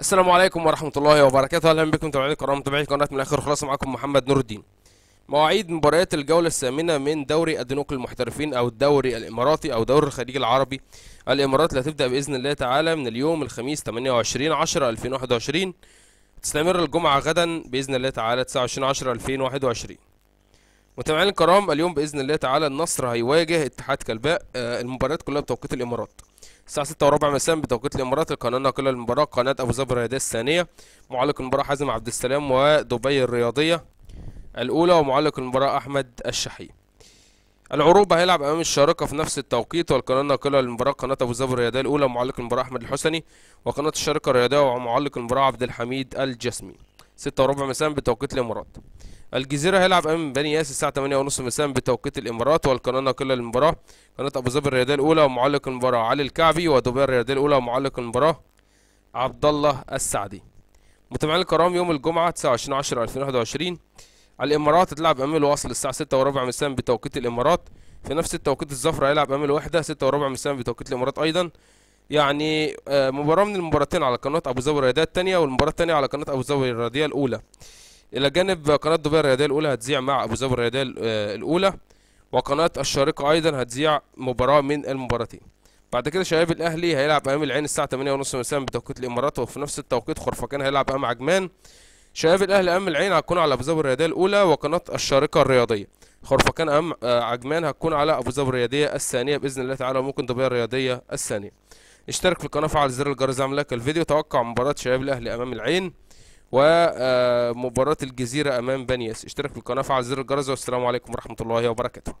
السلام عليكم ورحمة الله وبركاته أهلا بكم متابعينا الكرام متابعي قناة من الآخر خلاص معاكم محمد نور الدين مواعيد مباريات الجولة الثامنة من دوري الدنوك المحترفين أو الدوري الإماراتي أو دوري الخليج العربي الإمارات اللي هتبدأ بإذن الله تعالى من اليوم الخميس 28 10 2021 تستمر الجمعة غدا بإذن الله تعالى 29 10 2021 متابعينا الكرام اليوم بإذن الله تعالى النصر هيواجه اتحاد كلباء آه، المباريات كلها بتوقيت الإمارات الساعة 6 وربع مساء بتوقيت الإمارات القناة الناقلة للمباراة قناة أبو ظبي الرياضية الثانية معلق المباراة حازم عبد السلام ودبي الرياضية الأولى ومعلق المباراة أحمد الشحيح العروبة هيلعب امام الشارقه في نفس التوقيت والقناه الناقله للمباراه قناه ابو ظبي الرياضيه الاولى معلق المباراه احمد الحسني وقناه الشارقه الرياضيه ومعلق المباراه عبد الحميد الجسمي 6 وربع مساء بتوقيت الامارات الجزيره هيلعب امام بني ياس الساعه 8:30 مساء بتوقيت الامارات والقناه الناقله للمباراه قناه ابو ظبي الرياضيه الاولى ومعلق المباراه علي الكعبي ودبي الرياضيه الاولى ومعلق المباراه عبد الله السعدي متابعين الكرام يوم الجمعه 29 10 2021 الامارات هتلعب امام الوصل الساعه 6:15 وربع مساء بتوقيت الامارات في نفس التوقيت الظفر هيلعب امام الوحده 6:15 وربع مساء بتوقيت الامارات ايضا يعني آه، مباراه من المباراتين على قناه ابو ظبي الرياضيه الثانيه والمباراه الثانيه على قناه ابو ظبي الرياضيه الاولى الى جانب قناه دبي الرياضيه الاولى هتذيع مع ابو ظبي الرياضيه آه، الاولى وقناه الشارقه ايضا هتذيع مباراه من المباراتين بعد كده شباب الاهلي هيلعب امام العين الساعه 8:30 مساء بتوقيت الامارات وفي نفس التوقيت خرفكان هيلعب امام عجمان شباب الاهلي امام العين هتكون على ابو ظبي الرياضيه الاولى وقناه الشارقه الرياضيه خرفكان امام آه، عجمان هتكون على ابو ظبي الرياضيه الثانيه باذن الله تعالى وممكن دبي الرياضيه الثانيه اشترك في القناه فعل زر الجرس اعمل لايك الفيديو توقع مباراه شباب الاهلي امام العين ومباراة الجزيرة أمام بنياس اشترك في القناة فعل زر الجرس والسلام عليكم ورحمة الله وبركاته